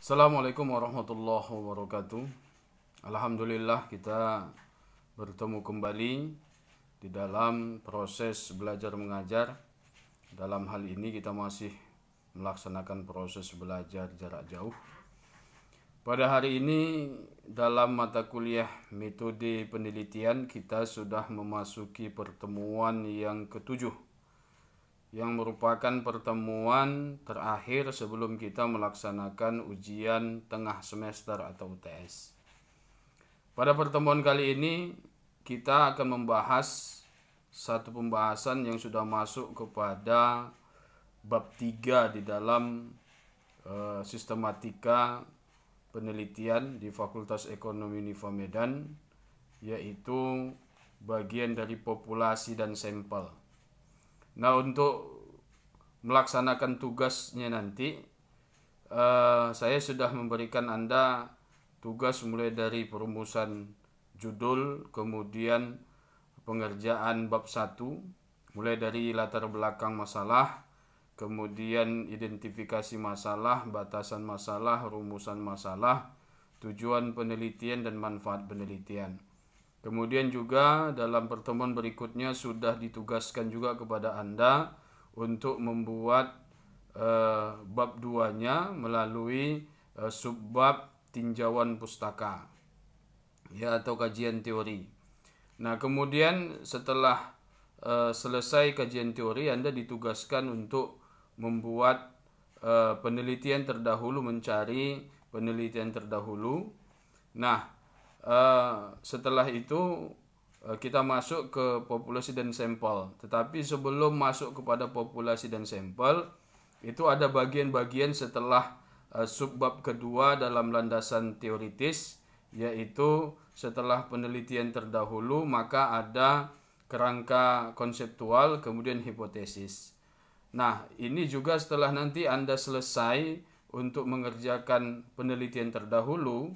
Assalamualaikum warahmatullahi wabarakatuh. Alhamdulillah kita bertemu kembali di dalam proses belajar mengajar. Dalam hal ini kita masih melaksanakan proses belajar jarak jauh. Pada hari ini dalam mata kuliah metode penelitian kita sudah memasuki pertemuan yang ketujuh yang merupakan pertemuan terakhir sebelum kita melaksanakan ujian tengah semester atau UTS. Pada pertemuan kali ini kita akan membahas satu pembahasan yang sudah masuk kepada bab 3 di dalam e, sistematika penelitian di Fakultas Ekonomi Unifa Medan yaitu bagian dari populasi dan sampel. Nah untuk melaksanakan tugasnya nanti uh, saya sudah memberikan anda tugas mulai dari perumusan judul kemudian pengerjaan bab 1 mulai dari latar belakang masalah kemudian identifikasi masalah batasan masalah rumusan masalah tujuan penelitian dan manfaat penelitian Kemudian juga dalam pertemuan berikutnya sudah ditugaskan juga kepada Anda untuk membuat uh, bab duanya melalui uh, subbab tinjauan pustaka ya atau kajian teori. Nah, kemudian setelah uh, selesai kajian teori Anda ditugaskan untuk membuat penelitian terdahulu mencari penelitian terdahulu. Nah, Eh, setelah itu uh, kita masuk ke populasi dan sampel. Tetapi sebelum masuk kepada populasi dan sampel itu ada bagian-bagian setelah uh, subbab kedua dalam landasan teoritis yaitu setelah penelitian terdahulu maka ada kerangka konseptual kemudian hipotesis. Nah, ini juga setelah nanti Anda selesai untuk mengerjakan penelitian terdahulu,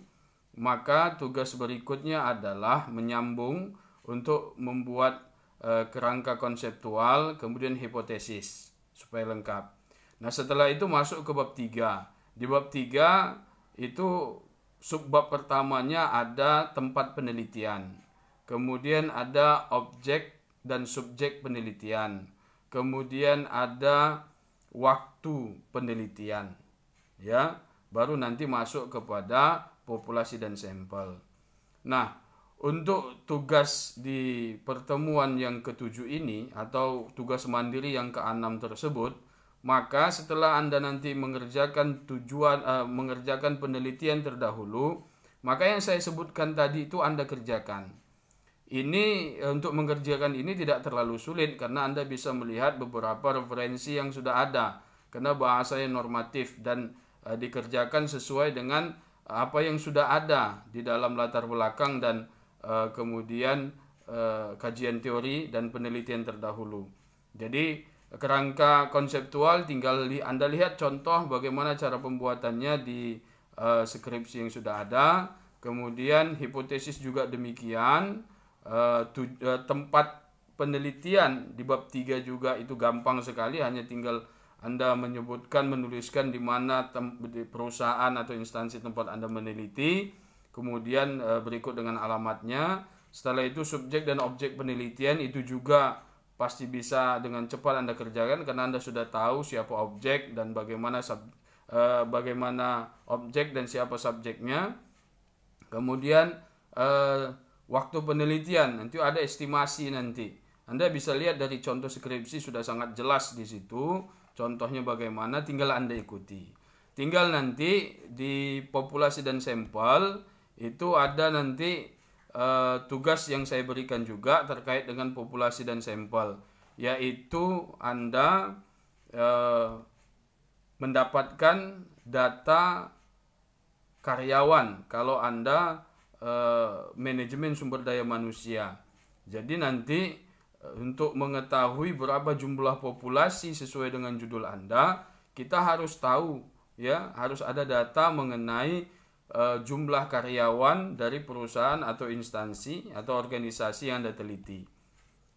maka tugas berikutnya adalah menyambung untuk membuat e, kerangka konseptual kemudian hipotesis supaya lengkap. Nah, setelah itu masuk ke bab tiga. Di bab tiga itu subbab pertamanya ada tempat penelitian. Kemudian ada objek dan subjek penelitian. Kemudian ada waktu penelitian. Ya, baru nanti masuk kepada populasi dan sampel. Nah, untuk tugas di pertemuan yang ketujuh ini atau tugas mandiri yang keenam tersebut, maka setelah Anda nanti mengerjakan tujuan uh, mengerjakan penelitian terdahulu, maka yang saya sebutkan tadi itu Anda kerjakan. Ini eh, untuk mengerjakan ini tidak terlalu sulit karena Anda bisa melihat beberapa referensi yang sudah ada karena bahasanya normatif dan uh, dikerjakan sesuai dengan apa yang sudah ada di dalam latar belakang dan uh, kemudian uh, kajian teori dan penelitian terdahulu. Jadi kerangka konseptual tinggal li Anda lihat contoh bagaimana cara pembuatannya di uh, skripsi yang sudah ada, kemudian hipotesis juga demikian, uh, uh, tempat penelitian di bab 3 juga itu gampang sekali hanya tinggal anda menyebutkan menuliskan di mana di perusahaan atau instansi tempat Anda meneliti, kemudian e, berikut dengan alamatnya. Setelah itu subjek dan objek penelitian itu juga pasti bisa dengan cepat Anda kerjakan karena Anda sudah tahu siapa objek dan bagaimana sub, e, bagaimana objek dan siapa subjeknya. Kemudian e, waktu penelitian nanti ada estimasi nanti. Anda bisa lihat dari contoh skripsi sudah sangat jelas di situ Contohnya bagaimana tinggal Anda ikuti. Tinggal nanti di populasi dan sampel itu ada nanti e, tugas yang saya berikan juga terkait dengan populasi dan sampel yaitu Anda e, mendapatkan data karyawan kalau Anda e, manajemen sumber daya manusia. Jadi nanti untuk mengetahui berapa jumlah populasi sesuai dengan judul Anda, kita harus tahu ya, harus ada data mengenai e, jumlah karyawan dari perusahaan atau instansi atau organisasi yang Anda teliti.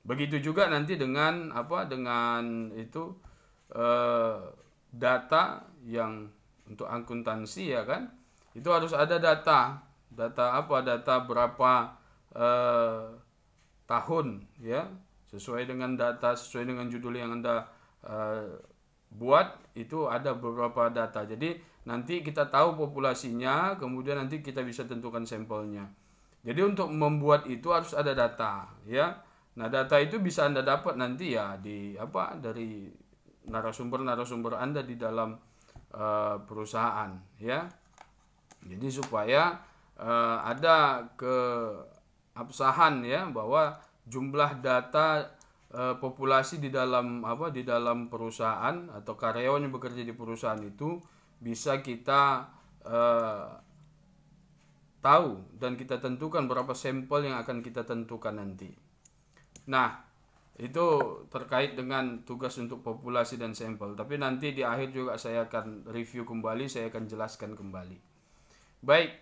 Begitu juga nanti dengan apa dengan itu e, data yang untuk akuntansi ya kan? Itu harus ada data. Data apa? Data berapa e, tahun ya sesuai dengan data sesuai dengan judul yang anda uh, buat itu ada beberapa data jadi nanti kita tahu populasinya kemudian nanti kita bisa tentukan sampelnya jadi untuk membuat itu harus ada data ya nah data itu bisa anda dapat nanti ya di apa dari narasumber-narasumber anda di dalam uh, perusahaan ya jadi supaya uh, ada keabsahan ya bahwa jumlah data e, populasi di dalam apa di dalam perusahaan atau karyawan yang bekerja di perusahaan itu bisa kita e, tahu dan kita tentukan berapa sampel yang akan kita tentukan nanti. Nah, itu terkait dengan tugas untuk populasi dan sampel. Tapi nanti di akhir juga saya akan review kembali, saya akan jelaskan kembali. Baik,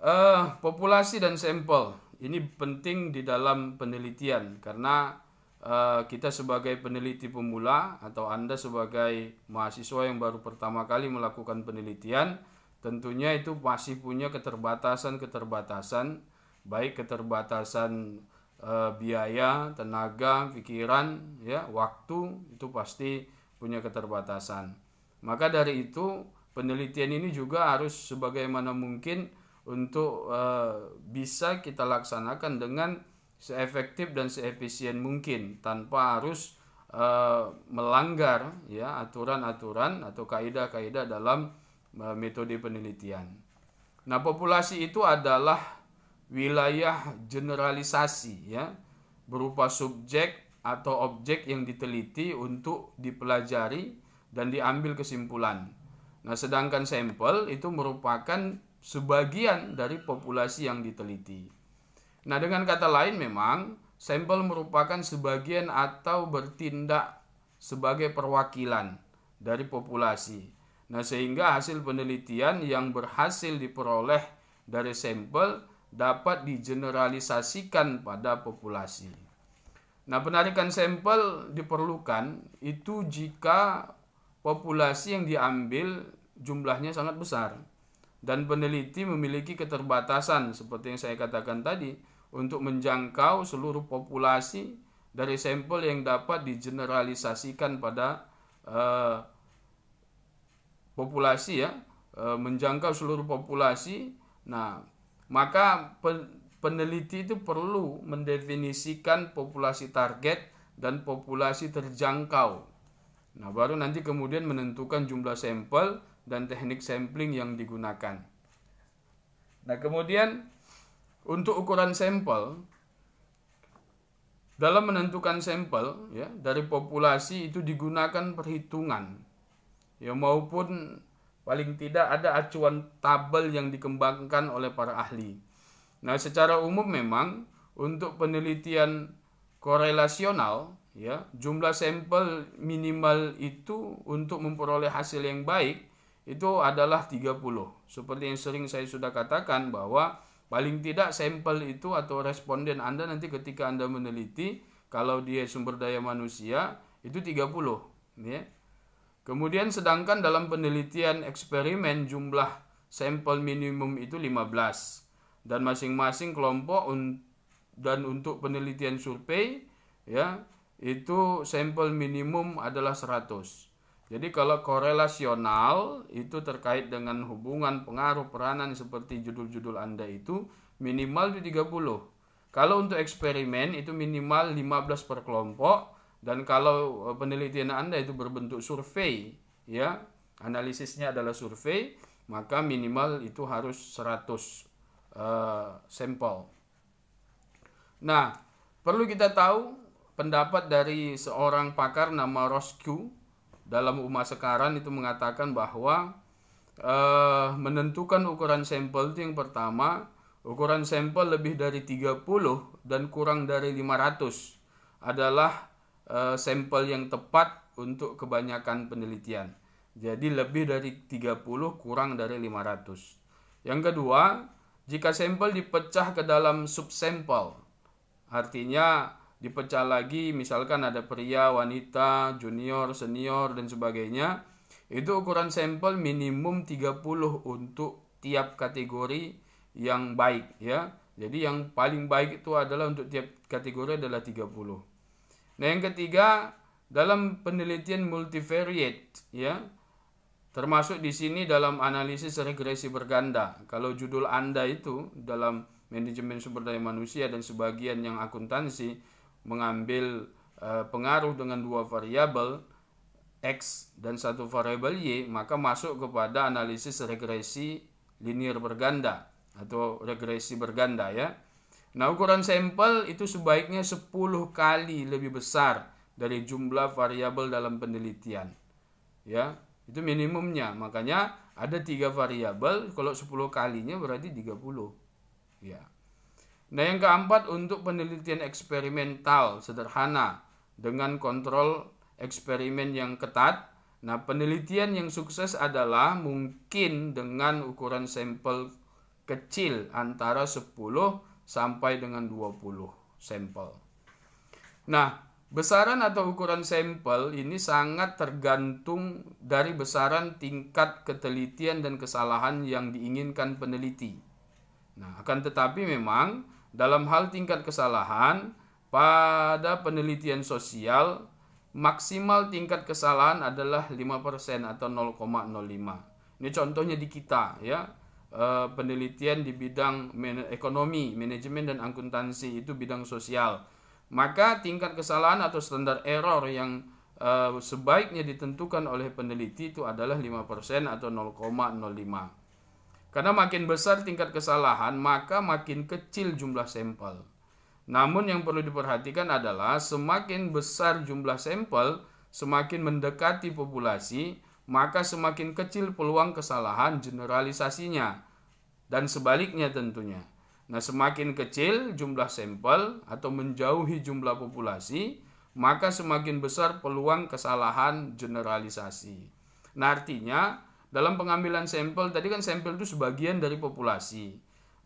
uh, populasi dan sampel ini penting di dalam penelitian karena uh, kita sebagai peneliti pemula atau Anda sebagai mahasiswa yang baru pertama kali melakukan penelitian tentunya itu masih punya keterbatasan-keterbatasan baik keterbatasan uh, biaya, tenaga, pikiran, ya, waktu itu pasti punya keterbatasan. Maka dari itu penelitian ini juga harus sebagaimana mungkin untuk uh, bisa kita laksanakan dengan seefektif dan seefisien mungkin tanpa harus uh, melanggar ya aturan-aturan atau kaidah-kaidah dalam uh, metode penelitian. Nah, populasi itu adalah wilayah generalisasi ya berupa subjek atau objek yang diteliti untuk dipelajari dan diambil kesimpulan. Nah, sedangkan sampel itu merupakan sebagian dari populasi yang diteliti. Nah, dengan kata lain memang sampel merupakan sebagian atau bertindak sebagai perwakilan dari populasi. Nah, sehingga hasil penelitian yang berhasil diperoleh dari sampel dapat digeneralisasikan pada populasi. Nah, penarikan sampel diperlukan itu jika populasi yang diambil jumlahnya sangat besar dan peneliti memiliki keterbatasan seperti yang saya katakan tadi untuk menjangkau seluruh populasi dari sampel yang dapat digeneralisasikan pada uh, populasi ya eh, menjangkau seluruh populasi nah maka peneliti itu perlu mendefinisikan populasi target dan populasi terjangkau nah baru nanti kemudian menentukan jumlah sampel dan teknik sampling yang digunakan. Nah, kemudian untuk ukuran sampel dalam menentukan sampel ya dari populasi itu digunakan perhitungan ya maupun paling tidak ada acuan tabel yang dikembangkan oleh para ahli. Nah, secara umum memang untuk penelitian korelasional ya jumlah sampel minimal itu untuk memperoleh hasil yang baik itu adalah 30. Seperti yang sering saya sudah katakan bahwa paling tidak sampel itu atau responden Anda nanti ketika Anda meneliti kalau dia sumber daya manusia itu 30 ya. Kemudian sedangkan dalam penelitian eksperimen jumlah sampel minimum itu 15 dan masing-masing kelompok un dan untuk penelitian survei ya itu sampel minimum adalah 100. Jadi kalau korelasional itu terkait dengan hubungan pengaruh peranan seperti judul-judul Anda itu minimal di 30. Kalau untuk eksperimen itu minimal 15 per kelompok dan kalau eh, penelitian Anda itu berbentuk survei ya, analisisnya adalah survei, maka minimal itu harus 100 uh, eh, sampel. Nah, perlu kita tahu pendapat dari seorang pakar nama Roscoe dalam UMA sekarang itu mengatakan bahwa uh, menentukan ukuran sampel itu yang pertama ukuran sampel lebih dari 30 dan kurang dari 500 adalah uh, sampel yang tepat untuk kebanyakan penelitian. Jadi lebih dari 30 kurang dari 500. Yang kedua, jika sampel dipecah ke dalam subsampel, artinya dipecah lagi misalkan ada pria, wanita, junior, senior dan sebagainya. Itu ukuran sampel minimum 30 untuk tiap kategori yang baik ya. Jadi yang paling baik itu adalah untuk tiap kategori adalah 30. Nah, yang ketiga dalam penelitian multivariate ya. Termasuk di sini dalam analisis regresi berganda. Kalau judul Anda itu dalam manajemen sumber daya manusia dan sebagian yang akuntansi mengambil uh, pengaruh dengan dua variabel x dan satu variabel y, maka masuk kepada analisis regresi linear berganda atau regresi berganda ya. Nah, ukuran sampel itu sebaiknya 10 kali lebih besar dari jumlah variabel dalam penelitian. Ya, itu minimumnya. Makanya ada tiga variabel, kalau 10 kalinya berarti 30. Ya. Nah yang keempat untuk penelitian eksperimental sederhana dengan kontrol eksperimen yang ketat. Nah penelitian yang sukses adalah mungkin dengan ukuran sampel kecil antara 10 sampai dengan 20 sampel. Nah besaran atau ukuran sampel ini sangat tergantung dari besaran tingkat ketelitian dan kesalahan yang diinginkan peneliti. Nah akan tetapi memang dalam hal tingkat kesalahan pada penelitian sosial maksimal tingkat kesalahan adalah 5% atau 0,05. Ini contohnya di kita ya. E, penelitian di bidang man ekonomi, manajemen dan akuntansi itu bidang sosial. Maka tingkat kesalahan atau standar error yang e, sebaiknya ditentukan oleh peneliti itu adalah 5% atau 0,05. Karena makin besar tingkat kesalahan, maka makin kecil jumlah sampel. Namun yang perlu diperhatikan adalah semakin besar jumlah sampel, semakin mendekati populasi, maka semakin kecil peluang kesalahan generalisasinya. Dan sebaliknya tentunya. Nah, semakin kecil jumlah sampel atau menjauhi jumlah populasi, maka semakin besar peluang kesalahan generalisasi. Nah, artinya dalam pengambilan sampel tadi kan sampel itu sebagian dari populasi.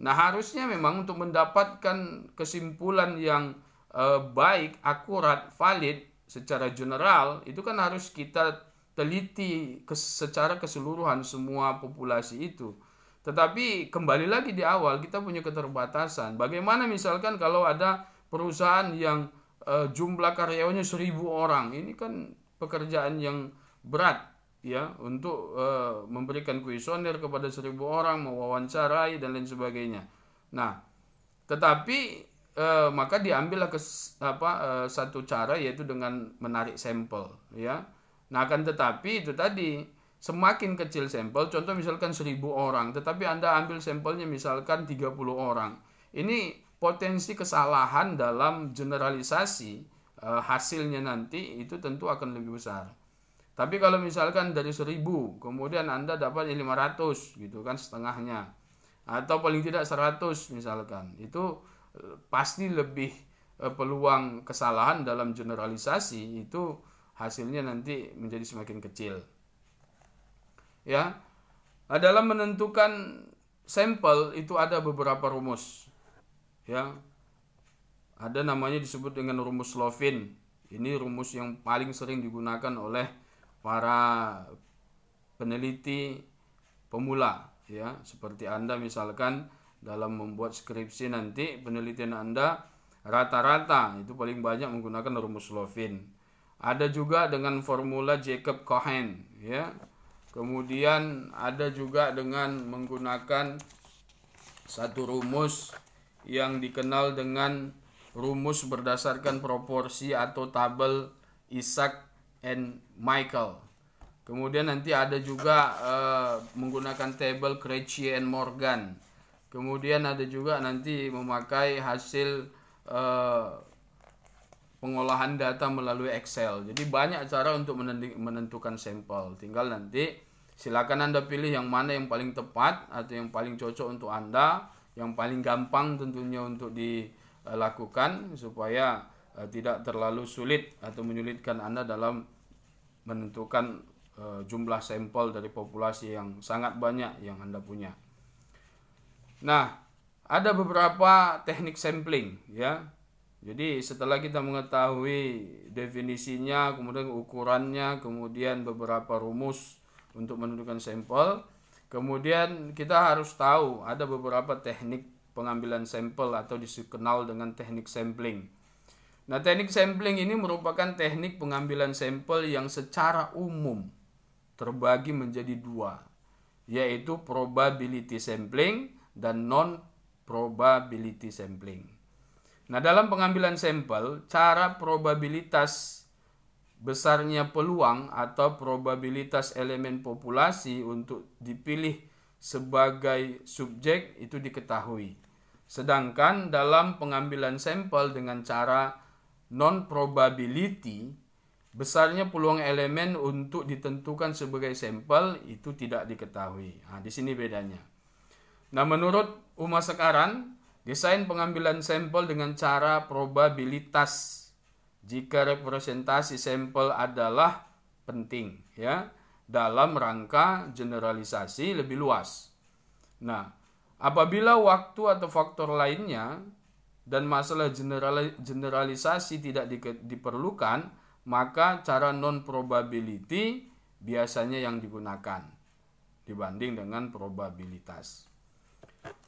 Nah, harusnya memang untuk mendapatkan kesimpulan yang eh, baik, akurat, valid secara general itu kan harus kita teliti kes, secara keseluruhan semua populasi itu. Tetapi kembali lagi di awal kita punya keterbatasan. Bagaimana misalkan kalau ada perusahaan yang eh, jumlah karyawannya seribu orang, ini kan pekerjaan yang berat ya untuk uh, memberikan kuesioner kepada seribu orang mewawancarai dan lain sebagainya nah tetapi uh, maka diambillah ke apa uh, satu cara yaitu dengan menarik sampel ya nah akan tetapi itu tadi semakin kecil sampel contoh misalkan seribu orang tetapi anda ambil sampelnya misalkan 30 orang ini potensi kesalahan dalam generalisasi uh, hasilnya nanti itu tentu akan lebih besar tapi kalau misalkan dari 1000, kemudian Anda dapat 500 gitu kan setengahnya. Atau paling tidak 100 misalkan. Itu eh, pasti lebih eh, peluang kesalahan dalam generalisasi itu hasilnya nanti menjadi semakin kecil. Ya. Nah, dalam menentukan sampel itu ada beberapa rumus. Ya. Ada namanya disebut dengan rumus Lovin. Ini rumus yang paling sering digunakan oleh para peneliti pemula ya seperti Anda misalkan dalam membuat skripsi nanti penelitian Anda rata-rata itu paling banyak menggunakan rumus Lovin. Ada juga dengan formula Jacob Cohen ya. Kemudian ada juga dengan menggunakan satu rumus yang dikenal dengan rumus berdasarkan proporsi atau tabel Isaac and Michael. Kemudian nanti ada juga uh, menggunakan table Krejci and Morgan. Kemudian ada juga nanti memakai hasil uh, pengolahan data melalui Excel. Jadi banyak cara untuk menentukan sampel. Tinggal nanti silakan Anda pilih yang mana yang paling tepat atau yang paling cocok untuk Anda, yang paling gampang tentunya untuk dilakukan supaya uh, tidak terlalu sulit atau menyulitkan Anda dalam menentukan e, jumlah sampel dari populasi yang sangat banyak yang Anda punya. Nah, ada beberapa teknik sampling ya. Jadi setelah kita mengetahui definisinya, kemudian ukurannya, kemudian beberapa rumus untuk menentukan sampel, kemudian kita harus tahu ada beberapa teknik pengambilan sampel atau dikenal dengan teknik sampling. Nah, teknik sampling ini merupakan teknik pengambilan sampel yang secara umum terbagi menjadi dua, yaitu probability sampling dan non-probability sampling. Nah, dalam pengambilan sampel, cara probabilitas besarnya peluang atau probabilitas elemen populasi untuk dipilih sebagai subjek itu diketahui. Sedangkan dalam pengambilan sampel dengan cara non-probability, besarnya peluang elemen untuk ditentukan sebagai sampel itu tidak diketahui. Nah, di sini bedanya. Nah, menurut Uma sekarang, desain pengambilan sampel dengan cara probabilitas jika representasi sampel adalah penting ya dalam rangka generalisasi lebih luas. Nah, apabila waktu atau faktor lainnya dan masalah generalisasi tidak diperlukan, maka cara non probability biasanya yang digunakan dibanding dengan probabilitas.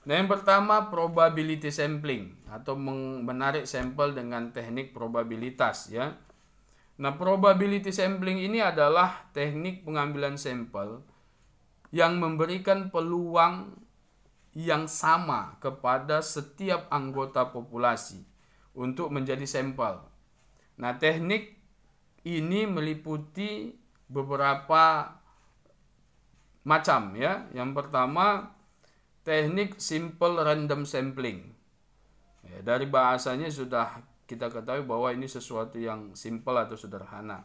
Nah, yang pertama probability sampling atau menarik sampel dengan teknik probabilitas ya. Nah, probability sampling ini adalah teknik pengambilan sampel yang memberikan peluang yang sama kepada setiap anggota populasi untuk menjadi sampel. Nah, teknik ini meliputi beberapa macam ya. Yang pertama teknik simple random sampling. Ya, dari bahasanya sudah kita ketahui bahwa ini sesuatu yang simple atau sederhana.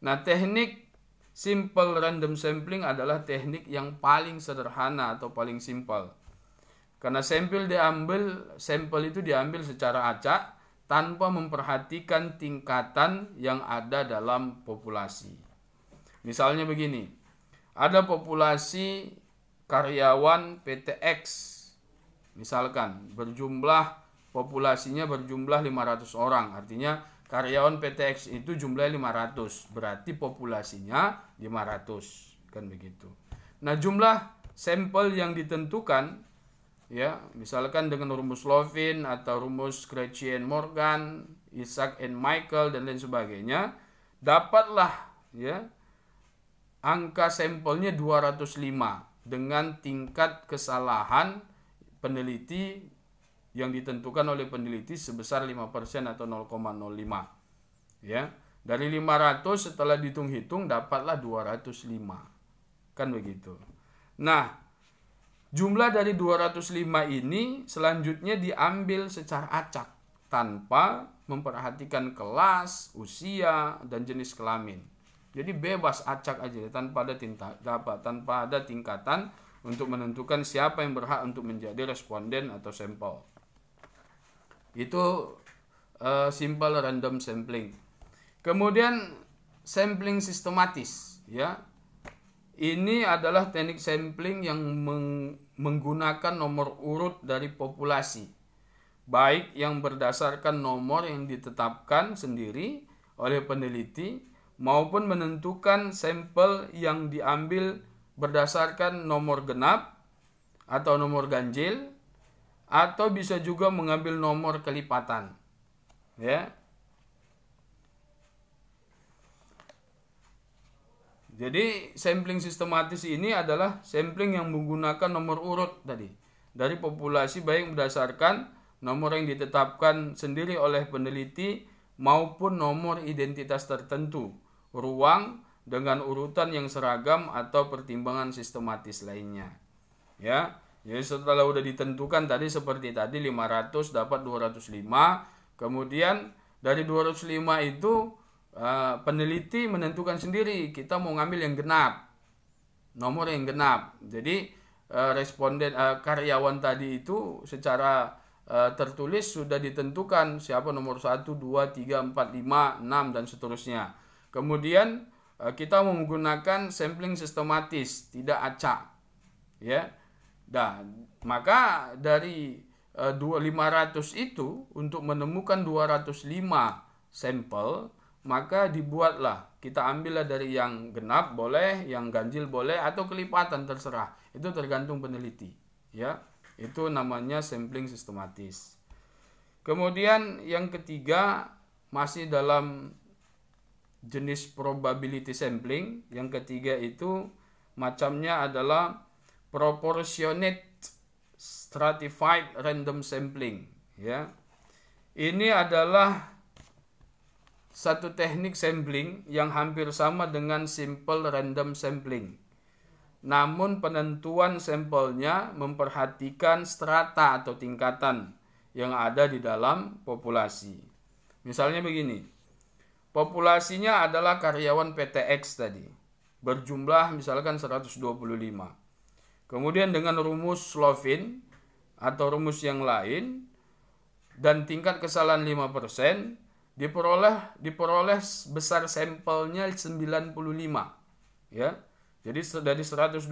Nah, teknik simple random sampling adalah teknik yang paling sederhana atau paling simple karena sampel diambil, sampel itu diambil secara acak tanpa memperhatikan tingkatan yang ada dalam populasi. Misalnya begini, ada populasi karyawan PTX misalkan berjumlah populasinya berjumlah 500 orang artinya karyawan PTX itu jumlahnya 500 berarti populasinya 500 kan begitu nah jumlah sampel yang ditentukan ya misalkan dengan rumus Lovin atau rumus Gretchen Morgan, Isaac and Michael dan lain sebagainya, dapatlah ya angka sampelnya 205 dengan tingkat kesalahan peneliti yang ditentukan oleh peneliti sebesar 5% atau 0,05 ya. Dari 500 setelah dihitung-hitung dapatlah 205. Kan begitu. Nah, Jumlah dari 205 ini selanjutnya diambil secara acak tanpa memperhatikan kelas, usia, dan jenis kelamin. Jadi bebas acak aja ya, tanpa ada tinta, apa, tanpa ada tingkatan untuk menentukan siapa yang berhak untuk menjadi responden atau sampel. Itu uh, simple random sampling. Kemudian sampling sistematis ya ini adalah teknik sampling yang meng menggunakan nomor urut dari populasi, baik yang berdasarkan nomor yang ditetapkan sendiri oleh peneliti maupun menentukan sampel yang diambil berdasarkan nomor genap atau nomor ganjil atau bisa juga mengambil nomor kelipatan. Ya, Jadi sampling sistematis ini adalah sampling yang menggunakan nomor urut tadi dari populasi baik berdasarkan nomor yang ditetapkan sendiri oleh peneliti maupun nomor identitas tertentu, ruang dengan urutan yang seragam atau pertimbangan sistematis lainnya. Ya, jadi setelah sudah ditentukan tadi seperti tadi 500 dapat 205, kemudian dari 205 itu Eh, peneliti menentukan sendiri kita mau ngambil yang genap nomor yang genap jadi uh, responden uh, karyawan tadi itu secara uh, tertulis sudah ditentukan siapa nomor 1 2 3 4 5 6 dan seterusnya kemudian uh, kita menggunakan sampling sistematis tidak acak ya Nah, maka dari 2500 itu untuk menemukan 205 sampel maka dibuatlah kita ambillah dari yang genap boleh yang ganjil boleh atau kelipatan terserah itu tergantung peneliti ya itu namanya sampling sistematis kemudian yang ketiga masih dalam jenis probability sampling yang ketiga itu macamnya adalah proportionate stratified random sampling ya ini adalah satu teknik sampling yang hampir sama dengan simple random sampling. Namun penentuan sampelnya memperhatikan strata atau tingkatan yang ada di dalam populasi. Misalnya begini, populasinya adalah karyawan PTX tadi, berjumlah misalkan 125. Kemudian dengan rumus Slovin atau rumus yang lain dan tingkat kesalahan 5%, diperoleh diperoleh besar sampelnya 95 ya jadi dari 125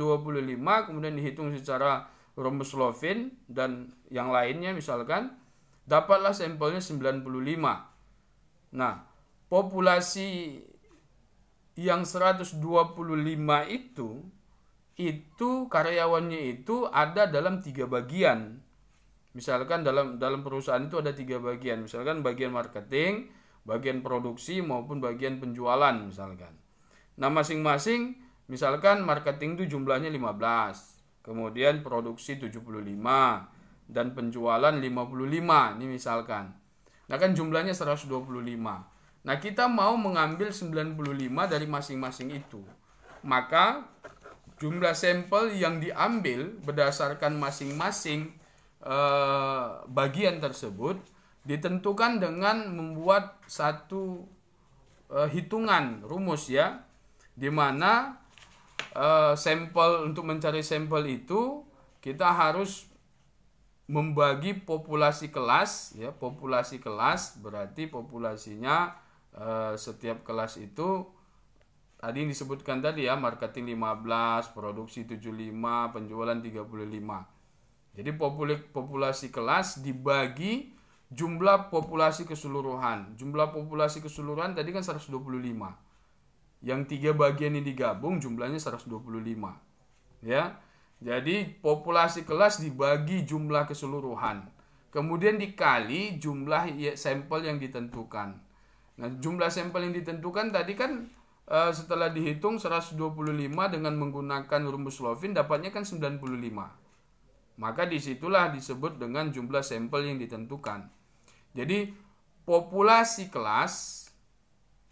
kemudian dihitung secara rumus Lovin dan yang lainnya misalkan dapatlah sampelnya 95 nah populasi yang 125 itu itu karyawannya itu ada dalam tiga bagian misalkan dalam dalam perusahaan itu ada tiga bagian misalkan bagian marketing bagian produksi maupun bagian penjualan misalkan nah masing-masing misalkan marketing itu jumlahnya 15 kemudian produksi 75 dan penjualan 55 ini misalkan nah kan jumlahnya 125 nah kita mau mengambil 95 dari masing-masing itu maka jumlah sampel yang diambil berdasarkan masing-masing Eh, bagian tersebut ditentukan dengan membuat satu uh, hitungan rumus ya di mana uh, sampel untuk mencari sampel itu kita harus membagi populasi kelas ya populasi kelas berarti populasinya uh, setiap kelas itu tadi yang disebutkan tadi ya marketing 15 produksi 75 penjualan 35 jadi populasi kelas dibagi jumlah populasi keseluruhan. Jumlah populasi keseluruhan tadi kan 125. Yang tiga bagian ini digabung jumlahnya 125. Ya. Jadi populasi kelas dibagi jumlah keseluruhan. Kemudian dikali jumlah ya, sampel yang ditentukan. Nah, jumlah sampel yang ditentukan tadi kan eh, setelah dihitung 125 dengan menggunakan rumus Lovin dapatnya kan 95. Maka disitulah disebut dengan jumlah sampel yang ditentukan. Jadi populasi kelas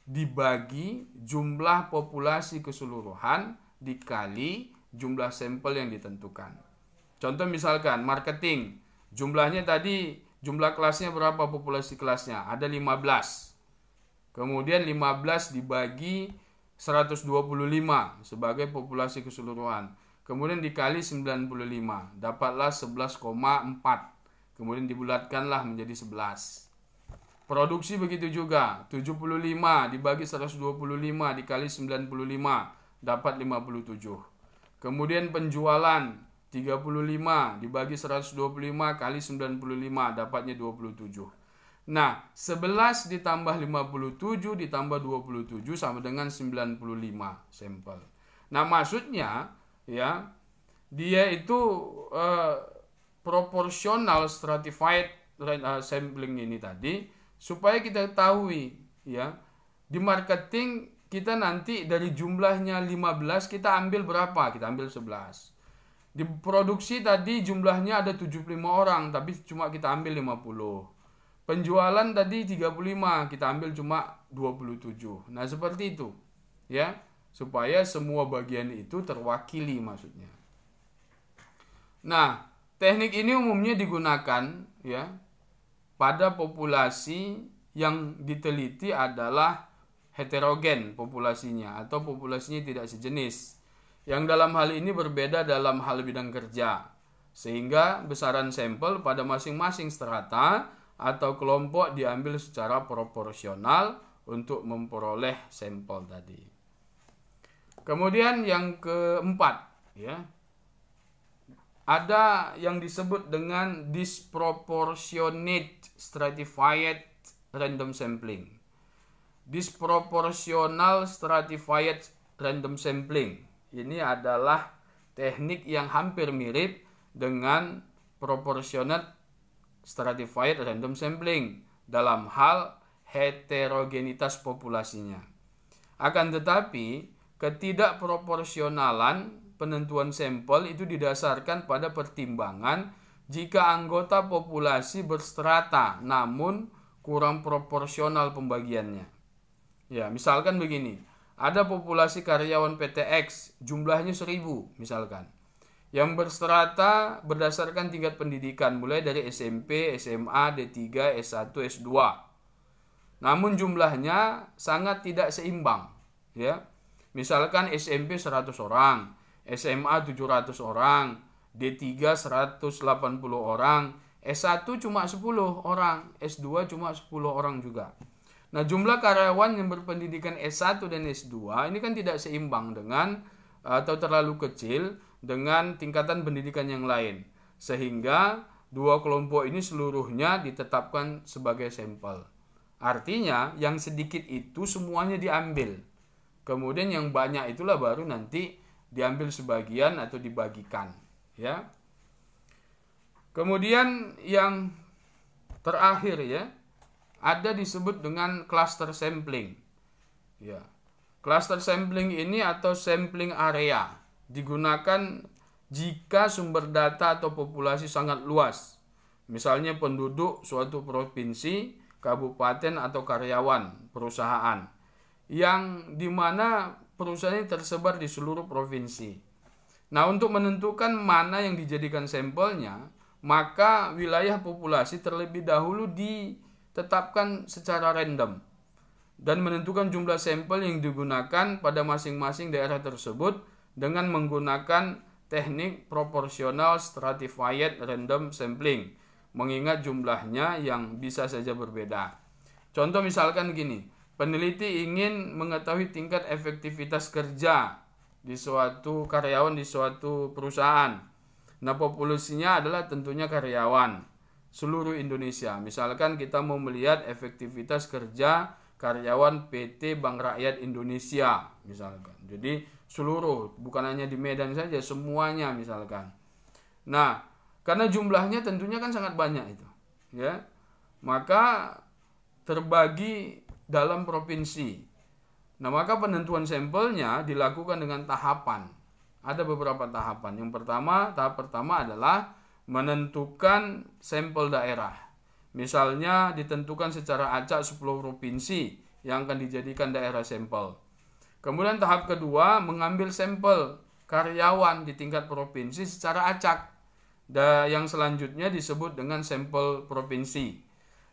dibagi jumlah populasi keseluruhan dikali jumlah sampel yang ditentukan. Contoh misalkan marketing, jumlahnya tadi jumlah kelasnya berapa populasi kelasnya? Ada 15. Kemudian 15 dibagi 125 sebagai populasi keseluruhan. Kemudian dikali 95, dapatlah 11,4. Kemudian dibulatkanlah menjadi 11. Produksi begitu juga, 75 dibagi 125 dikali 95, dapat 57. Kemudian penjualan 35 dibagi 125 kali 95 dapatnya 27. Nah, 11 ditambah 57 ditambah 27 sama dengan 95 sampel. Nah, maksudnya ya dia itu uh, proporsional stratified eh, sampling ini tadi supaya kita ketahui ya di marketing kita nanti dari jumlahnya 15 kita ambil berapa kita ambil 11 di produksi tadi jumlahnya ada 75 orang tapi cuma kita ambil 50 penjualan tadi 35 kita ambil cuma 27 nah seperti itu ya supaya semua bagian itu terwakili maksudnya. Nah, teknik ini umumnya digunakan ya pada populasi yang diteliti adalah heterogen populasinya atau populasinya tidak sejenis yang dalam hal ini berbeda dalam hal bidang kerja sehingga besaran sampel pada masing-masing strata atau kelompok diambil secara proporsional untuk memperoleh sampel tadi. Kemudian yang keempat, ya. Ada yang disebut dengan disproportionate stratified random sampling. Disproportional stratified random sampling. Ini adalah teknik yang hampir mirip dengan proportionate stratified random sampling dalam hal heterogenitas populasinya. Akan tetapi, Ketidakproporsionalan penentuan sampel itu didasarkan pada pertimbangan jika anggota populasi berstrata namun kurang proporsional pembagiannya. Ya, misalkan begini. Ada populasi karyawan PTX jumlahnya 1000 misalkan. Yang berstrata berdasarkan tingkat pendidikan mulai dari SMP, SMA, D3, S1, S2. Namun jumlahnya sangat tidak seimbang, ya. Misalkan SMP 100 orang, SMA 700 orang, D3 180 orang, S1 cuma 10 orang, S2 cuma 10 orang juga. Nah, jumlah karyawan yang berpendidikan S1 dan S2 ini kan tidak seimbang dengan atau terlalu kecil dengan tingkatan pendidikan yang lain. Sehingga dua kelompok ini seluruhnya ditetapkan sebagai sampel. Artinya yang sedikit itu semuanya diambil. Kemudian yang banyak itulah baru nanti diambil sebagian atau dibagikan, ya. Kemudian yang terakhir ya, ada disebut dengan cluster sampling. Ya. Cluster sampling ini atau sampling area digunakan jika sumber data atau populasi sangat luas. Misalnya penduduk suatu provinsi, kabupaten atau karyawan perusahaan yang dimana perusahaan ini tersebar di seluruh provinsi. Nah, untuk menentukan mana yang dijadikan sampelnya, maka wilayah populasi terlebih dahulu ditetapkan secara random dan menentukan jumlah sampel yang digunakan pada masing-masing daerah tersebut dengan menggunakan teknik proportional stratified random sampling mengingat jumlahnya yang bisa saja berbeda. Contoh misalkan gini, Peneliti ingin mengetahui tingkat efektivitas kerja di suatu karyawan di suatu perusahaan. Nah, populasinya adalah tentunya karyawan seluruh Indonesia. Misalkan kita mau melihat efektivitas kerja karyawan PT Bank Rakyat Indonesia misalkan. Jadi seluruh, bukan hanya di Medan saja, semuanya misalkan. Nah, karena jumlahnya tentunya kan sangat banyak itu, ya. Maka terbagi dalam provinsi. Nah, maka penentuan sampelnya dilakukan dengan tahapan. Ada beberapa tahapan. Yang pertama, tahap pertama adalah menentukan sampel daerah. Misalnya ditentukan secara acak 10 provinsi yang akan dijadikan daerah sampel. Kemudian tahap kedua, mengambil sampel karyawan di tingkat provinsi secara acak. dan yang selanjutnya disebut dengan sampel provinsi.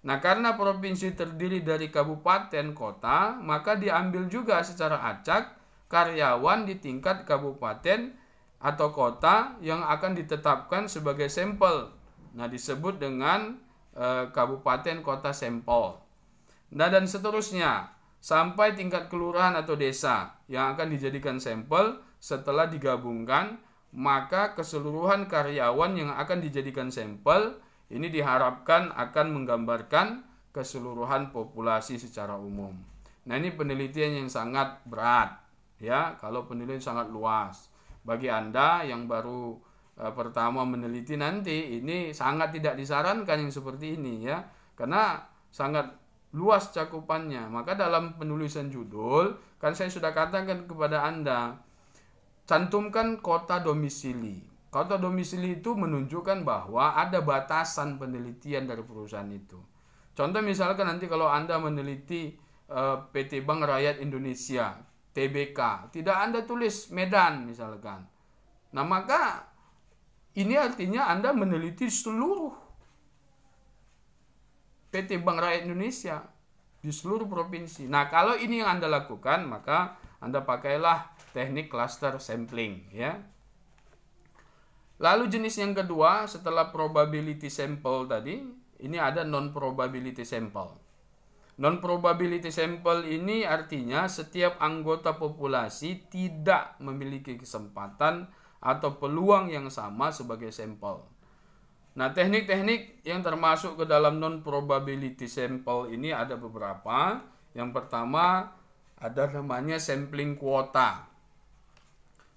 Nah, karena provinsi terdiri dari kabupaten kota, maka diambil juga secara acak karyawan di tingkat kabupaten atau kota yang akan ditetapkan sebagai sampel. Nah, disebut dengan e, kabupaten kota sampel. Nah, dan seterusnya sampai tingkat kelurahan atau desa yang akan dijadikan sampel setelah digabungkan, maka keseluruhan karyawan yang akan dijadikan sampel ini diharapkan akan menggambarkan keseluruhan populasi secara umum. Nah, ini penelitian yang sangat berat ya, kalau penelitian sangat luas. Bagi Anda yang baru e, pertama meneliti nanti, ini sangat tidak disarankan yang seperti ini ya. Karena sangat luas cakupannya. Maka dalam penulisan judul kan saya sudah katakan kepada Anda cantumkan kota domisili Kota domisili itu menunjukkan bahwa ada batasan penelitian dari perusahaan itu. Contoh misalkan nanti kalau Anda meneliti eh, PT Bank Rakyat Indonesia, TBK, tidak Anda tulis Medan misalkan. Nah, maka ini artinya Anda meneliti seluruh PT Bank Rakyat Indonesia di seluruh provinsi. Nah, kalau ini yang Anda lakukan, maka Anda pakailah teknik cluster sampling ya Lalu jenis yang kedua setelah probability sample tadi, ini ada non probability sample. Non probability sample ini artinya setiap anggota populasi tidak memiliki kesempatan atau peluang yang sama sebagai sampel. Nah, teknik-teknik yang termasuk ke dalam non probability sample ini ada beberapa. Yang pertama ada namanya sampling kuota.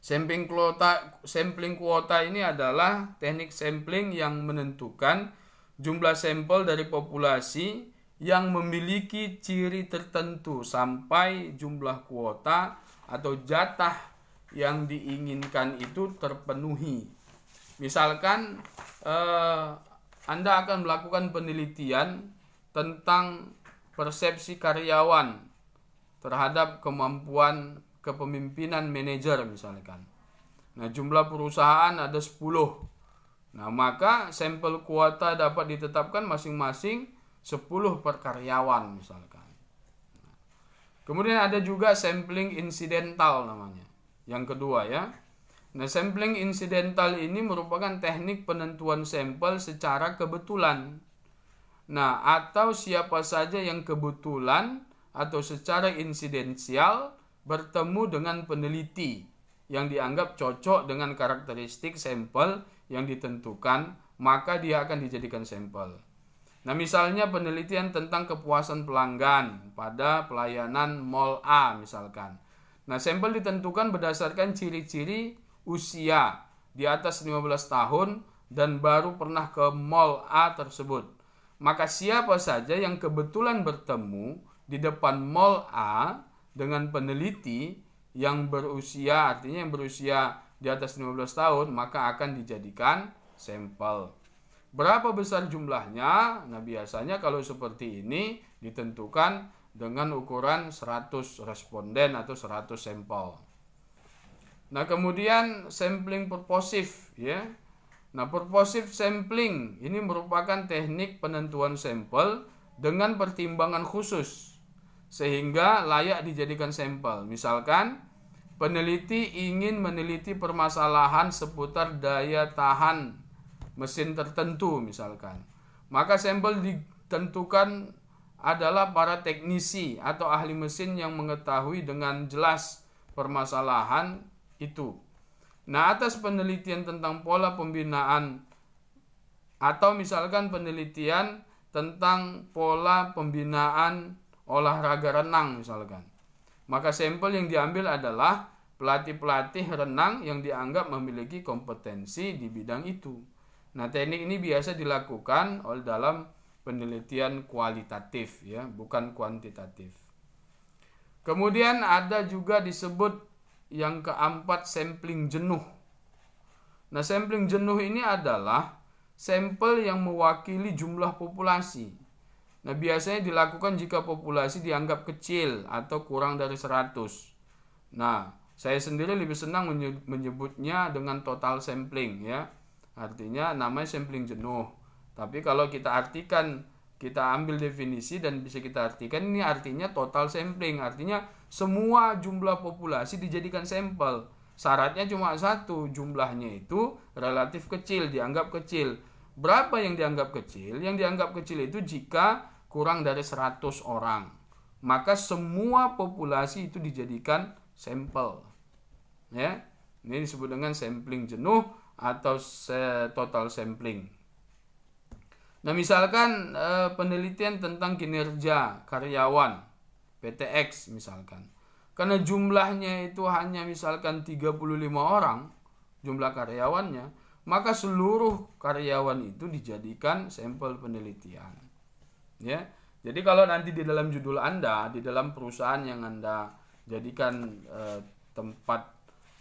Sampling kuota, sampling kuota ini adalah teknik sampling yang menentukan jumlah sampel dari populasi yang memiliki ciri tertentu sampai jumlah kuota atau jatah yang diinginkan itu terpenuhi. Misalkan eh, Anda akan melakukan penelitian tentang persepsi karyawan terhadap kemampuan kepemimpinan manajer misalkan. Nah, jumlah perusahaan ada 10. Nah, maka sampel kuota dapat ditetapkan masing-masing 10 per karyawan misalkan. Kemudian ada juga sampling insidental namanya. Yang kedua ya. Nah, sampling insidental ini merupakan teknik penentuan sampel secara kebetulan. Nah, atau siapa saja yang kebetulan atau secara insidensial bertemu dengan peneliti yang dianggap cocok dengan karakteristik sampel yang ditentukan, maka dia akan dijadikan sampel. Nah, misalnya penelitian tentang kepuasan pelanggan pada pelayanan mall A misalkan. Nah, sampel ditentukan berdasarkan ciri-ciri usia di atas 15 tahun dan baru pernah ke mall A tersebut. Maka siapa saja yang kebetulan bertemu di depan mall A dengan peneliti yang berusia artinya yang berusia di atas 15 tahun maka akan dijadikan sampel. Berapa besar jumlahnya? Nah, biasanya kalau seperti ini ditentukan dengan ukuran 100 responden atau 100 sampel. Nah, kemudian sampling purposif ya. Nah, purposif sampling ini merupakan teknik penentuan sampel dengan pertimbangan khusus sehingga layak dijadikan sampel. Misalkan peneliti ingin meneliti permasalahan seputar daya tahan mesin tertentu misalkan. Maka sampel ditentukan adalah para teknisi atau ahli mesin yang mengetahui dengan jelas permasalahan itu. Nah, atas penelitian tentang pola pembinaan atau misalkan penelitian tentang pola pembinaan olahraga renang misalkan. Maka sampel yang diambil adalah pelatih-pelatih renang yang dianggap memiliki kompetensi di bidang itu. Nah, teknik ini biasa dilakukan oleh dalam penelitian kualitatif ya, bukan kuantitatif. Kemudian ada juga disebut yang keempat sampling jenuh. Nah, sampling jenuh ini adalah sampel yang mewakili jumlah populasi Nah, biasanya dilakukan jika populasi dianggap kecil atau kurang dari 100. Nah, saya sendiri lebih senang menyebutnya dengan total sampling ya. Artinya namanya sampling jenuh. Tapi kalau kita artikan, kita ambil definisi dan bisa kita artikan ini artinya total sampling. Artinya semua jumlah populasi dijadikan sampel. Syaratnya cuma satu, jumlahnya itu relatif kecil, dianggap kecil. Berapa yang dianggap kecil? Yang dianggap kecil itu jika kurang dari 100 orang, maka semua populasi itu dijadikan sampel. Ya. Ini disebut dengan sampling jenuh atau total sampling. Nah, misalkan eh, penelitian tentang kinerja karyawan PTX misalkan. Karena jumlahnya itu hanya misalkan 35 orang jumlah karyawannya, maka seluruh karyawan itu dijadikan sampel penelitian ya jadi kalau nanti di dalam judul anda di dalam perusahaan yang anda jadikan eh, tempat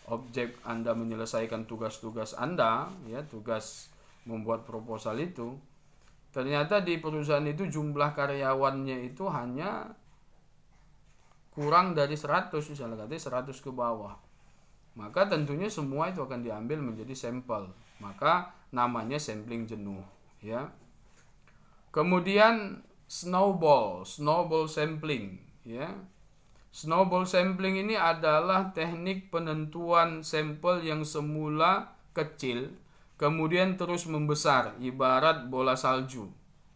objek anda menyelesaikan tugas-tugas anda ya tugas membuat proposal itu ternyata di perusahaan itu jumlah karyawannya itu hanya kurang dari 100 misalnya katanya 100 ke bawah maka tentunya semua itu akan diambil menjadi sampel maka namanya sampling jenuh ya Kemudian snowball, snowball sampling, ya. Snowball sampling ini adalah teknik penentuan sampel yang semula kecil kemudian terus membesar ibarat bola salju,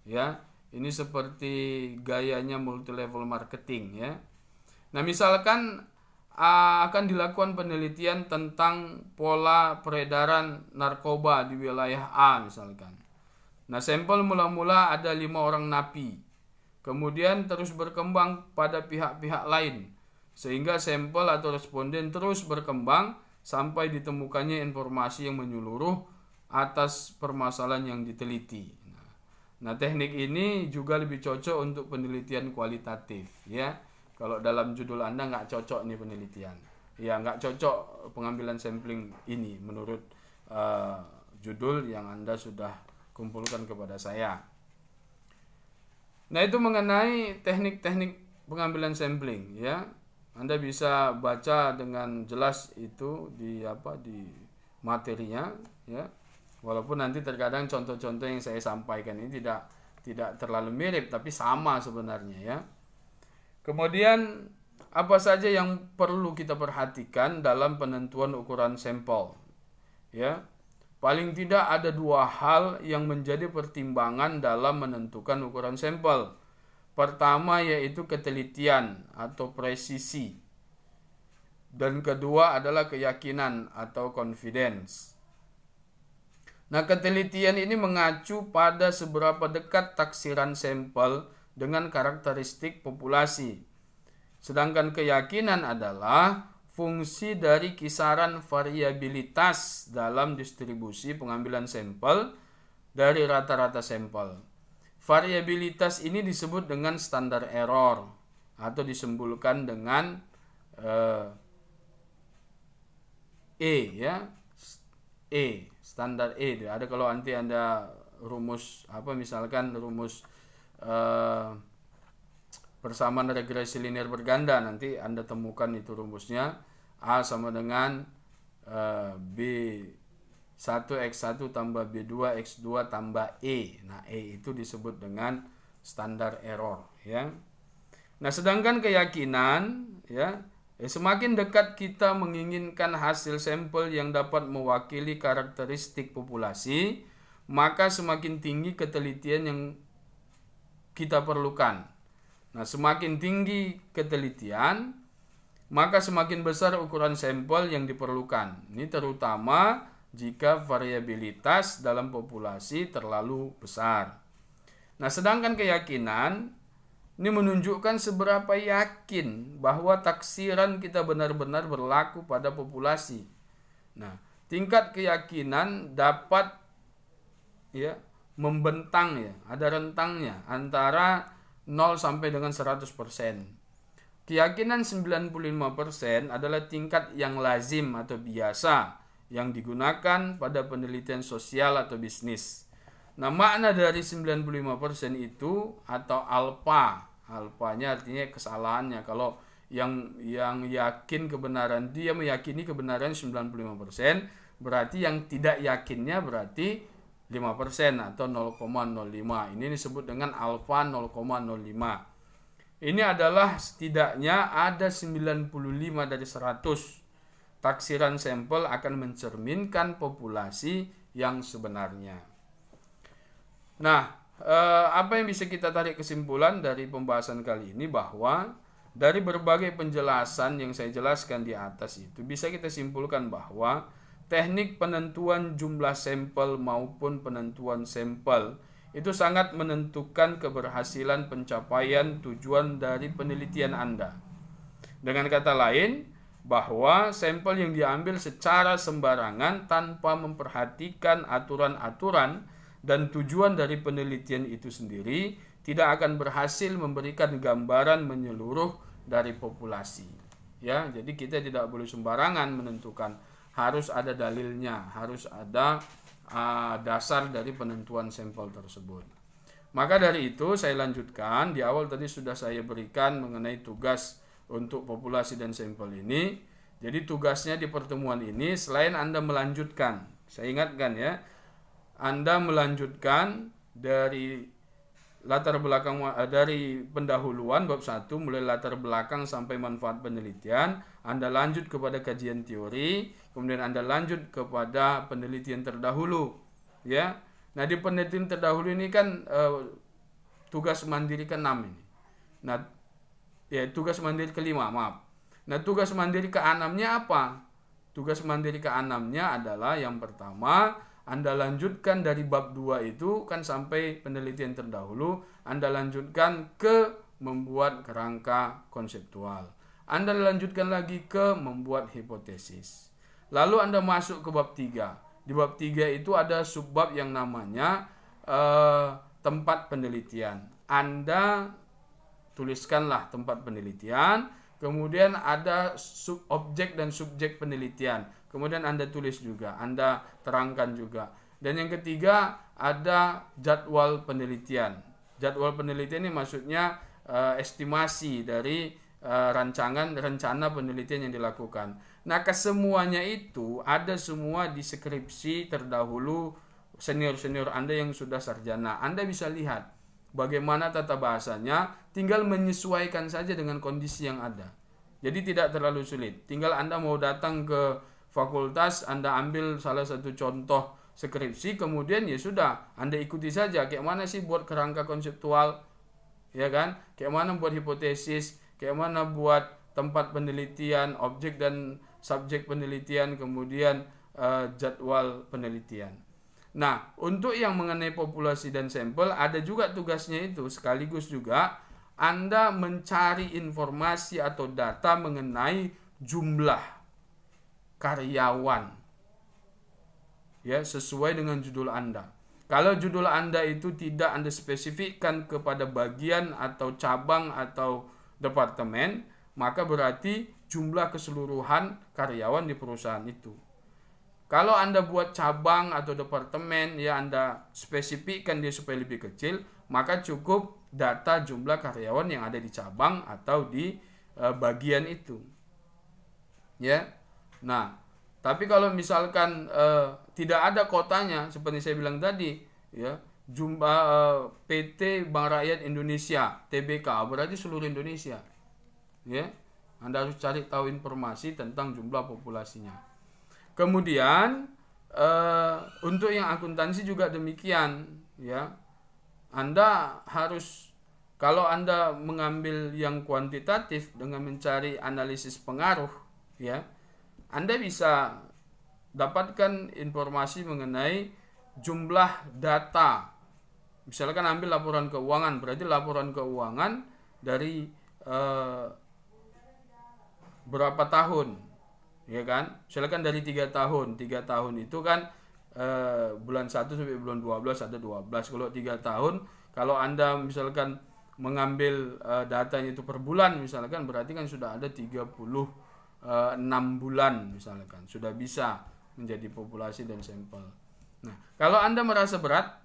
ya. Ini seperti gayanya multi level marketing, ya. Nah, misalkan akan dilakukan penelitian tentang pola peredaran narkoba di wilayah A misalkan. Nah, sampel mula-mula ada lima orang napi, kemudian terus berkembang pada pihak-pihak lain, sehingga sampel atau responden terus berkembang sampai ditemukannya informasi yang menyeluruh atas permasalahan yang diteliti. Nah, teknik ini juga lebih cocok untuk penelitian kualitatif, ya. Kalau dalam judul Anda nggak cocok nih penelitian, ya nggak cocok pengambilan sampling ini menurut uh, judul yang Anda sudah kumpulkan kepada saya. Nah, itu mengenai teknik-teknik pengambilan sampling ya. Anda bisa baca dengan jelas itu di apa di materinya ya. Walaupun nanti terkadang contoh-contoh yang saya sampaikan ini tidak tidak terlalu mirip tapi sama sebenarnya ya. Kemudian apa saja yang perlu kita perhatikan dalam penentuan ukuran sampel ya Paling tidak ada dua hal yang menjadi pertimbangan dalam menentukan ukuran sampel. Pertama yaitu ketelitian atau presisi. Dan kedua adalah keyakinan atau confidence. Nah, ketelitian ini mengacu pada seberapa dekat taksiran sampel dengan karakteristik populasi. Sedangkan keyakinan adalah fungsi dari kisaran variabilitas dalam distribusi pengambilan sampel dari rata-rata sampel. Variabilitas ini disebut dengan standar error atau disembulkan dengan uh, E ya. E, standar E. Ada kalau nanti Anda rumus apa misalkan rumus uh, persamaan regresi linear berganda nanti Anda temukan itu rumusnya A sama dengan uh, B1 X1 tambah B2 X2 tambah E. Nah, E itu disebut dengan standar error, ya. Nah, sedangkan keyakinan, ya, eh, semakin dekat kita menginginkan hasil sampel yang dapat mewakili karakteristik populasi, maka semakin tinggi ketelitian yang kita perlukan. Nah, semakin tinggi ketelitian, maka semakin besar ukuran sampel yang diperlukan. Ini terutama jika variabilitas dalam populasi terlalu besar. Nah, sedangkan keyakinan ini menunjukkan seberapa yakin bahwa taksiran kita benar-benar berlaku pada populasi. Nah, tingkat keyakinan dapat ya membentang ya, ada rentangnya antara 0 sampai dengan 100%. Keyakinan 95% adalah tingkat yang lazim atau biasa yang digunakan pada penelitian sosial atau bisnis. Nah, makna dari 95% itu atau alfa. Alfanya artinya kesalahannya. Kalau yang yang yakin kebenaran dia meyakini kebenaran 95%, berarti yang tidak yakinnya berarti 5% atau 0,05. Ini disebut dengan alfa 0,05. Ini adalah setidaknya ada 95 dari 100. Taksiran sampel akan mencerminkan populasi yang sebenarnya. Nah, eh, apa yang bisa kita tarik kesimpulan dari pembahasan kali ini bahwa dari berbagai penjelasan yang saya jelaskan di atas itu bisa kita simpulkan bahwa teknik penentuan jumlah sampel maupun penentuan sampel itu sangat menentukan keberhasilan pencapaian tujuan dari penelitian Anda. Dengan kata lain, bahwa sampel yang diambil secara sembarangan tanpa memperhatikan aturan-aturan dan tujuan dari penelitian itu sendiri tidak akan berhasil memberikan gambaran menyeluruh dari populasi. Ya, jadi kita tidak boleh sembarangan menentukan harus ada dalilnya, harus ada uh, dasar dari penentuan sampel tersebut. Maka dari itu saya lanjutkan di awal tadi sudah saya berikan mengenai tugas untuk populasi dan sampel ini. Jadi tugasnya di pertemuan ini selain Anda melanjutkan, saya ingatkan ya, Anda melanjutkan dari latar belakang eh, dari pendahuluan bab 1 mulai latar belakang sampai manfaat penelitian, Anda lanjut kepada kajian teori, kemudian Anda lanjut kepada penelitian terdahulu ya. Nah, di penelitian terdahulu ini kan e, tugas mandiri ke-6 ini. Nah, ya tugas mandiri kelima, maaf. Nah, tugas mandiri ke 6 apa? Tugas mandiri ke 6 adalah yang pertama anda lanjutkan dari bab dua itu kan sampai penelitian terdahulu, Anda lanjutkan ke membuat kerangka konseptual. Anda lanjutkan lagi ke membuat hipotesis. Lalu Anda masuk ke bab 3. Di bab 3 itu ada subbab yang namanya uh, tempat penelitian. Anda tuliskanlah tempat penelitian, kemudian ada sub objek dan subjek penelitian. Kemudian Anda tulis juga, Anda terangkan juga. Dan yang ketiga ada jadwal penelitian. Jadwal penelitian ini maksudnya uh, estimasi dari eh, rancangan rencana penelitian yang dilakukan. Nah, kesemuanya itu ada semua di skripsi terdahulu senior-senior Anda yang sudah sarjana. Anda bisa lihat bagaimana tata bahasanya, tinggal menyesuaikan saja dengan kondisi yang ada. Jadi tidak terlalu sulit. Tinggal Anda mau datang ke fakultas, Anda ambil salah satu contoh skripsi, kemudian ya sudah, Anda ikuti saja kayak mana sih buat kerangka konseptual, ya kan? Kayak mana buat hipotesis, kayak mana buat tempat penelitian, objek dan subjek penelitian, kemudian uh, jadwal penelitian. Nah, untuk yang mengenai populasi dan sampel, ada juga tugasnya itu sekaligus juga Anda mencari informasi atau data mengenai jumlah karyawan ya sesuai dengan judul Anda. Kalau judul Anda itu tidak Anda spesifikkan kepada bagian atau cabang atau departemen, maka berarti jumlah keseluruhan karyawan di perusahaan itu. Kalau Anda buat cabang atau departemen, ya Anda spesifikkan dia supaya lebih kecil, maka cukup data jumlah karyawan yang ada di cabang atau di e, bagian itu. Ya. Nah, tapi kalau misalkan e, tidak ada kotanya seperti saya bilang tadi, ya, jumlah e, eh, PT Bank Rakyat Indonesia, TBK berarti seluruh Indonesia. Ya. Anda harus cari tahu informasi tentang jumlah populasinya. Kemudian e, untuk yang akuntansi juga demikian, ya. Anda harus kalau Anda mengambil yang kuantitatif dengan mencari analisis pengaruh, ya. Anda bisa dapatkan informasi mengenai jumlah data. Misalkan ambil laporan keuangan, berarti laporan keuangan dari e, berapa tahun ya kan silakan dari tiga tahun tiga tahun itu kan eh, bulan 1 sampai bulan 12 ada 12 kalau tiga tahun kalau anda misalkan mengambil eh, datanya itu per bulan misalkan berarti kan sudah ada 36 eh, bulan misalkan sudah bisa menjadi populasi dan sampel nah kalau anda merasa berat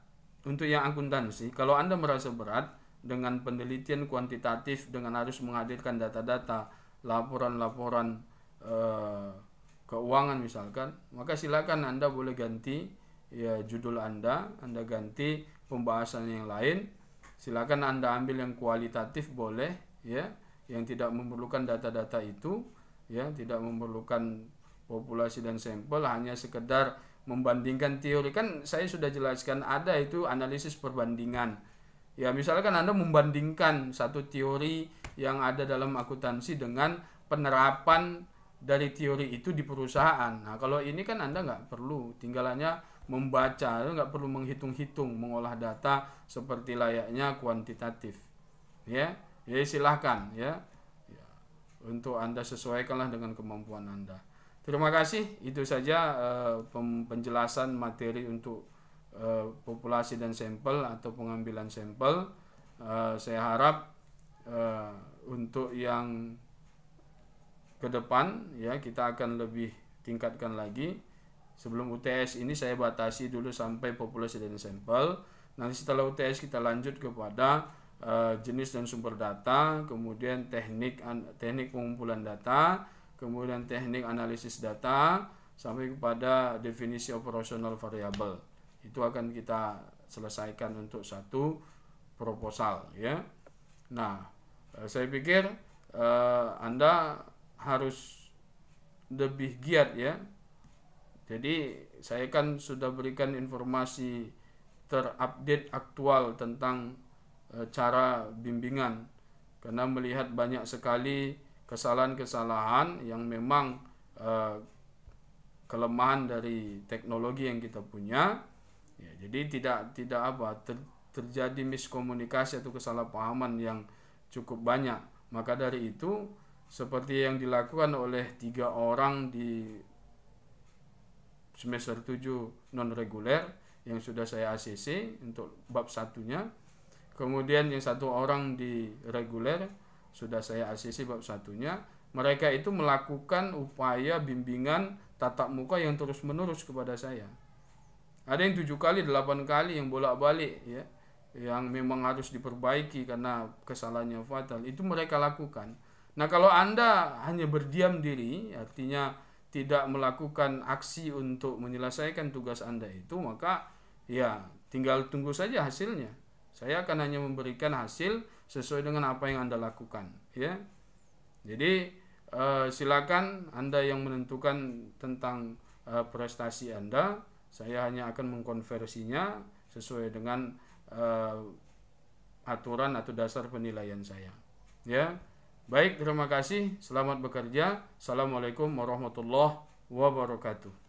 untuk yang akuntansi kalau anda merasa berat dengan penelitian kuantitatif dengan harus menghadirkan data-data laporan-laporan uh, keuangan misalkan, maka silakan Anda boleh ganti ya judul Anda, Anda ganti pembahasan yang lain. Silakan Anda ambil yang kualitatif boleh ya, yang tidak memerlukan data-data itu ya, tidak memerlukan populasi dan sampel, hanya sekedar membandingkan teori kan saya sudah jelaskan ada itu analisis perbandingan. Ya, misalkan Anda membandingkan satu teori yang ada dalam akuntansi dengan penerapan dari teori itu di perusahaan. Nah, kalau ini kan Anda nggak perlu, tinggalannya membaca, nggak perlu menghitung-hitung, mengolah data seperti layaknya kuantitatif. Ya, ya silahkan ya. ya untuk Anda sesuaikanlah dengan kemampuan Anda. Terima kasih, itu saja uh, penjelasan materi untuk uh, populasi dan sampel atau pengambilan sampel. Uh, saya harap uh, untuk yang ke depan ya kita akan lebih tingkatkan lagi sebelum UTS ini saya batasi dulu sampai populasi dan sampel nanti setelah UTS kita lanjut kepada uh, jenis dan sumber data kemudian teknik an, teknik pengumpulan data kemudian teknik analisis data sampai kepada definisi operasional variabel itu akan kita selesaikan untuk satu proposal ya nah Eh, saya pikir uh, Anda harus lebih giat ya. Jadi saya kan sudah berikan informasi terupdate aktual tentang uh, cara bimbingan karena melihat banyak sekali kesalahan-kesalahan yang memang uh, kelemahan dari teknologi yang kita punya. Ya, jadi tidak tidak apa ter, terjadi miskomunikasi atau kesalahpahaman yang cukup banyak. Maka dari itu, seperti yang dilakukan oleh tiga orang di semester 7 non reguler yang sudah saya ACC untuk bab satunya. Kemudian yang satu orang di reguler sudah saya ACC bab satunya. Mereka itu melakukan upaya bimbingan tatap muka yang terus menerus kepada saya. Ada yang tujuh kali, delapan kali yang bolak-balik ya yang memang harus diperbaiki karena kesalahannya fatal itu mereka lakukan. Nah, kalau Anda hanya berdiam diri, artinya tidak melakukan aksi untuk menyelesaikan tugas Anda itu, maka ya tinggal tunggu saja hasilnya. Saya akan hanya memberikan hasil sesuai dengan apa yang Anda lakukan, ya. Jadi, eh, silakan Anda yang menentukan tentang eh, prestasi Anda. Saya hanya akan mengkonversinya sesuai dengan uh, aturan atau dasar penilaian saya. Ya. Baik, terima kasih. Selamat bekerja. Assalamualaikum warahmatullahi wabarakatuh.